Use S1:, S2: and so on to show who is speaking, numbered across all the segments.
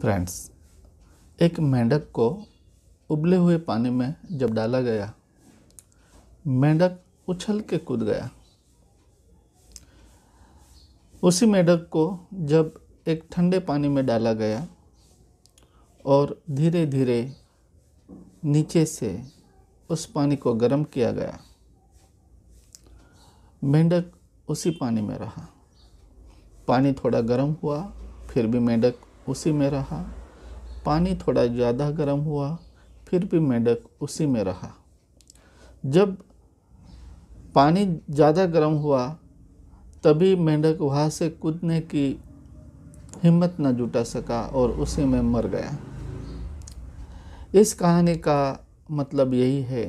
S1: Friends एक मेंढक को उबले हुए पानी में जब डाला गया मेंढक उछल के कूद गया उसी मेंढक को जब एक ठंडे पानी में डाला गया और धीरे धीरे नीचे से उस पानी को गर्म किया गया मेंढक उसी पानी में रहा पानी थोड़ा गर्म हुआ फिर भी मेंढक उसी में रहा पानी थोड़ा ज़्यादा गर्म हुआ फिर भी मेंढक उसी में रहा जब पानी ज़्यादा गर्म हुआ तभी मेंढक वहाँ से कूदने की हिम्मत न जुटा सका और उसी में मर गया इस कहानी का मतलब यही है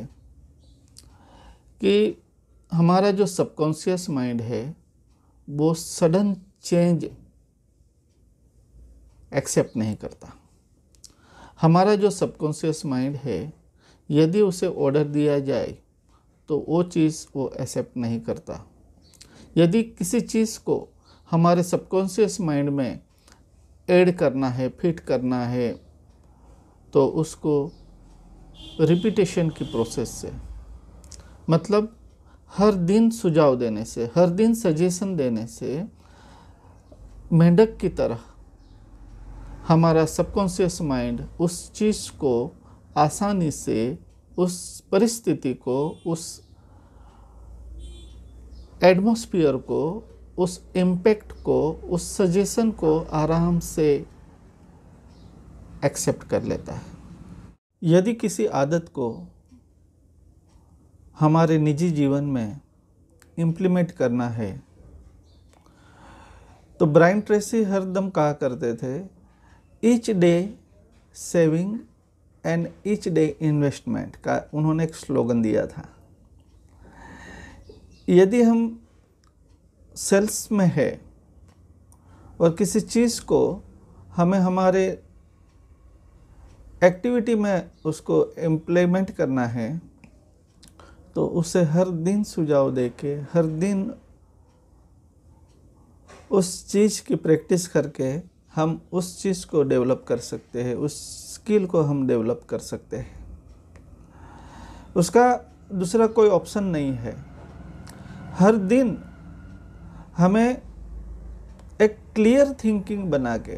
S1: कि हमारा जो सबकॉन्शियस माइंड है वो सडन चेंज एक्सेप्ट नहीं करता हमारा जो सबकॉन्शियस माइंड है यदि उसे ऑर्डर दिया जाए तो वो चीज़ वो एक्सेप्ट नहीं करता यदि किसी चीज़ को हमारे सबकॉन्शियस माइंड में ऐड करना है फिट करना है तो उसको रिपीटेशन की प्रोसेस से मतलब हर दिन सुझाव देने से हर दिन सजेशन देने से मेंढक की तरह हमारा सबकॉन्शियस माइंड उस चीज़ को आसानी से उस परिस्थिति को उस एटमोसफियर को उस इम्पैक्ट को उस सजेशन को आराम से एक्सेप्ट कर लेता है यदि किसी आदत को हमारे निजी जीवन में इम्प्लीमेंट करना है तो ब्राइन ट्रेसी हर दम कहा करते थे each day saving and each day investment का उन्होंने एक स्लोगन दिया था यदि हम सेल्स में है और किसी चीज़ को हमें हमारे एक्टिविटी में उसको इम्प्लीमेंट करना है तो उसे हर दिन सुझाव दे के हर दिन उस चीज़ की प्रैक्टिस करके हम उस चीज़ को डेवलप कर सकते हैं उस स्किल को हम डेवलप कर सकते हैं उसका दूसरा कोई ऑप्शन नहीं है हर दिन हमें एक क्लियर थिंकिंग बना के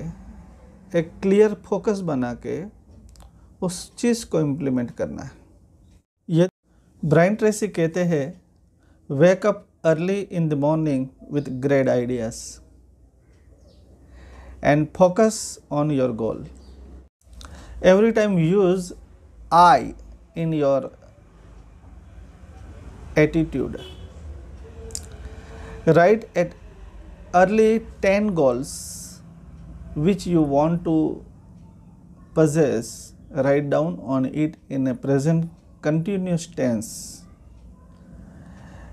S1: एक क्लियर फोकस बना के उस चीज़ को इम्प्लीमेंट करना है ये ब्राइन ट्रेसी कहते हैं wake up early in the morning with great ideas and focus on your goal. Every time you use I in your attitude. Write at early 10 goals which you want to possess, write down on it in a present continuous tense.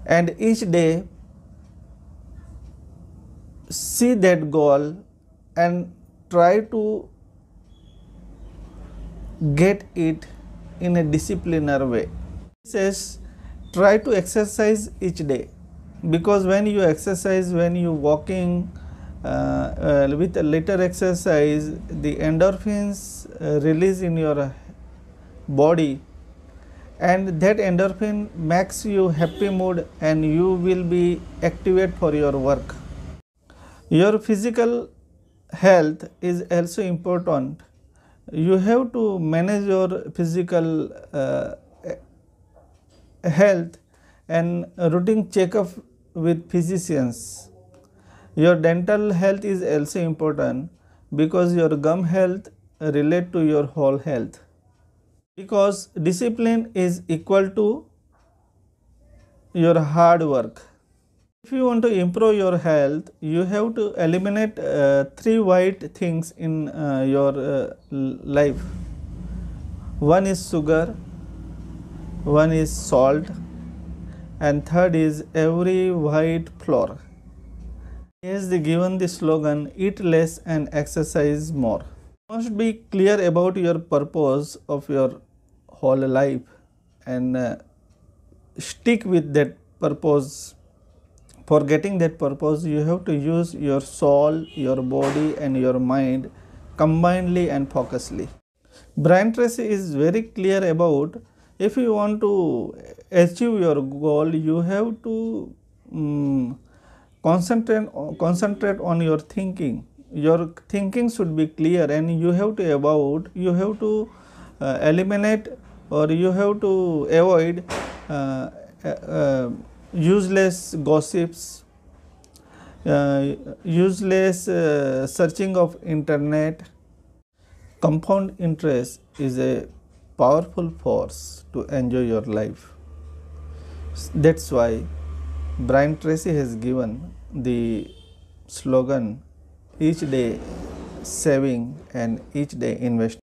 S1: And each day, see that goal and try to get it in a disciplinar way. It says try to exercise each day because when you exercise, when you walking uh, uh, with a little exercise, the endorphins uh, release in your body and that endorphin makes you happy mood and you will be activate for your work. Your physical health is also important. You have to manage your physical uh, health and routine checkup with physicians. Your dental health is also important because your gum health relate to your whole health. Because discipline is equal to your hard work. If you want to improve your health, you have to eliminate uh, three white things in uh, your uh, life. One is sugar, one is salt, and third is every white flour. He they given the slogan eat less and exercise more. You must be clear about your purpose of your whole life and uh, stick with that purpose for getting that purpose, you have to use your soul, your body, and your mind combinedly and focusedly. Brian Tracy is very clear about if you want to achieve your goal, you have to um, concentrate concentrate on your thinking. Your thinking should be clear, and you have to about you have to uh, eliminate or you have to avoid uh, uh, uh useless gossips, uh, useless uh, searching of internet. Compound interest is a powerful force to enjoy your life. That's why Brian Tracy has given the slogan each day saving and each day investing.